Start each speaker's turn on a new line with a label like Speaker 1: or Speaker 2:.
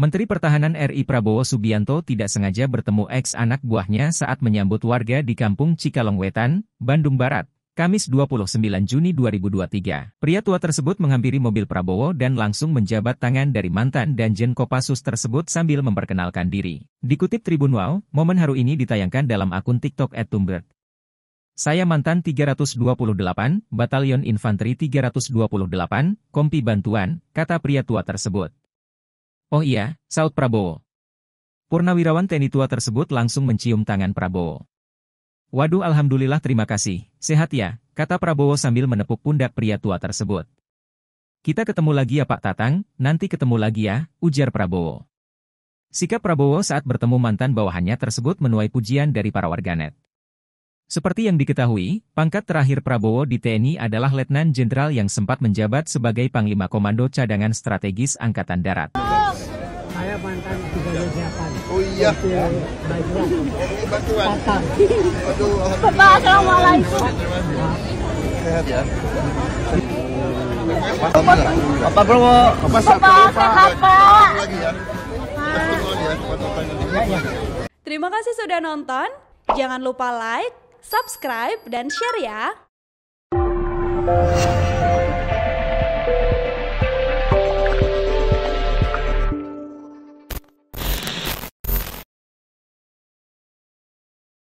Speaker 1: Menteri Pertahanan RI Prabowo Subianto tidak sengaja bertemu ex anak buahnya saat menyambut warga di Kampung Cikalong Wetan, Bandung Barat, Kamis 29 Juni 2023. Pria tua tersebut menghampiri mobil Prabowo dan langsung menjabat tangan dari mantan dan Jen Kopassus tersebut sambil memperkenalkan diri. Dikutip Tribun Wow, momen haru ini ditayangkan dalam akun TikTok @tumblr. Saya mantan 328, Batalion Infanteri 328, Kompi Bantuan, kata pria tua tersebut. Oh iya, saut Prabowo. Purnawirawan TNI tua tersebut langsung mencium tangan Prabowo. Waduh alhamdulillah terima kasih, sehat ya, kata Prabowo sambil menepuk pundak pria tua tersebut. Kita ketemu lagi ya Pak Tatang, nanti ketemu lagi ya, ujar Prabowo. Sikap Prabowo saat bertemu mantan bawahannya tersebut menuai pujian dari para warganet. Seperti yang diketahui, pangkat terakhir Prabowo di TNI adalah Letnan Jenderal yang sempat menjabat sebagai Panglima Komando Cadangan Strategis Angkatan Darat saya mantan tiga delapan. Oh iya. Eh, Ini bantuan. Aduh. assalamualaikum. Sehat ya. Apa bro? Apa sehat? Apa? Lagi ya.
Speaker 2: Terima kasih sudah nonton. Jangan lupa like, subscribe, dan share ya.